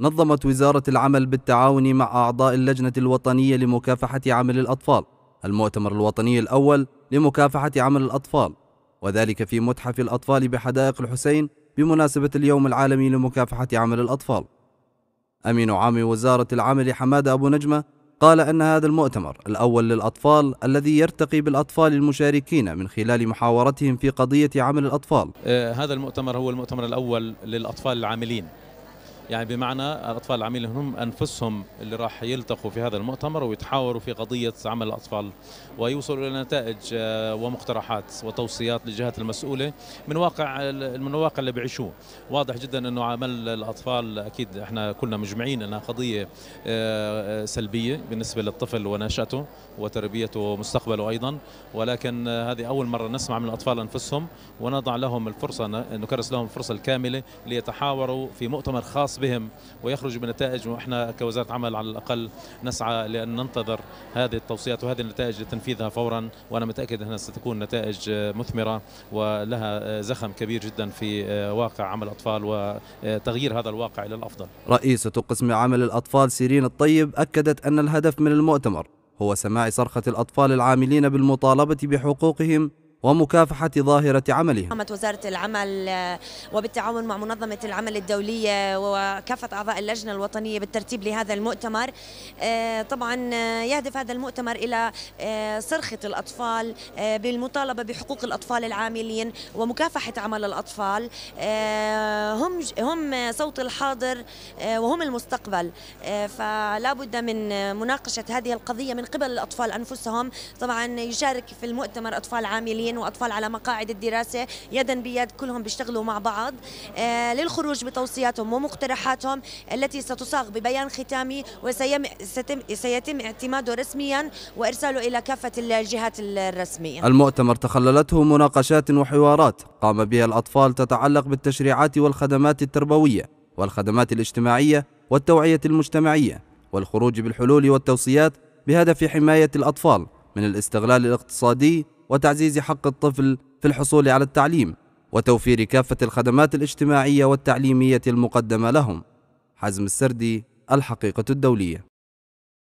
نظمت وزارة العمل بالتعاون مع أعضاء اللجنة الوطنية لمكافحة عمل الأطفال المؤتمر الوطني الأول لمكافحة عمل الأطفال وذلك في متحف الأطفال بحدائق الحسين بمناسبة اليوم العالمي لمكافحة عمل الأطفال أمين عام وزارة العمل حماد أبو نجمة قال أن هذا المؤتمر الأول للأطفال الذي يرتقي بالأطفال المشاركين من خلال محاورتهم في قضية عمل الأطفال آه، هذا المؤتمر هو المؤتمر الأول للأطفال العاملين يعني بمعنى الاطفال العميل هم انفسهم اللي راح يلتقوا في هذا المؤتمر ويتحاوروا في قضيه عمل الاطفال ويوصلوا الى نتائج آه، ومقترحات وتوصيات للجهات المسؤوله من واقع من الواقع اللي بيعيشوه واضح جدا انه عمل الاطفال اكيد احنا كلنا مجمعين انها قضيه آه، آه، سلبيه بالنسبه للطفل ونشاته وتربيته ومستقبله ايضا ولكن هذه اول مره نسمع من الاطفال انفسهم ونضع لهم الفرصه نكرس لهم الفرصه الكامله ليتحاوروا في مؤتمر خاص بهم ويخرج بنتائج واحنا كوزاره عمل على الاقل نسعى لان ننتظر هذه التوصيات وهذه النتائج لتنفيذها فورا وانا متاكد انها ستكون نتائج مثمره ولها زخم كبير جدا في واقع عمل الاطفال وتغيير هذا الواقع الى الافضل. رئيسه قسم عمل الاطفال سيرين الطيب اكدت ان الهدف من المؤتمر هو سماع صرخه الاطفال العاملين بالمطالبه بحقوقهم ومكافحة ظاهرة عملها قامت وزارة العمل آه، وبالتعاون مع منظمة العمل الدولية وكافة أعضاء اللجنة الوطنية بالترتيب لهذا المؤتمر آه، طبعا آه، يهدف هذا المؤتمر إلى صرخة الأطفال بالمطالبة بحقوق الأطفال العاملين ومكافحة عمل الأطفال هم هم صوت الحاضر وهم المستقبل فلا بد من مناقشة هذه القضية من قبل الأطفال أنفسهم طبعا يشارك في المؤتمر أطفال عاملين جامعيين واطفال على مقاعد الدراسه يدا بيد كلهم بيشتغلوا مع بعض آه، للخروج بتوصياتهم ومقترحاتهم التي ستصاغ ببيان ختامي وسيتم اعتماده رسميا وارساله الى كافه الجهات الرسميه. المؤتمر تخللته مناقشات وحوارات قام بها الاطفال تتعلق بالتشريعات والخدمات التربويه والخدمات الاجتماعيه والتوعيه المجتمعيه والخروج بالحلول والتوصيات بهدف حمايه الاطفال من الاستغلال الاقتصادي وتعزيز حق الطفل في الحصول على التعليم وتوفير كافة الخدمات الاجتماعية والتعليمية المقدمة لهم حزم السردي الحقيقة الدولية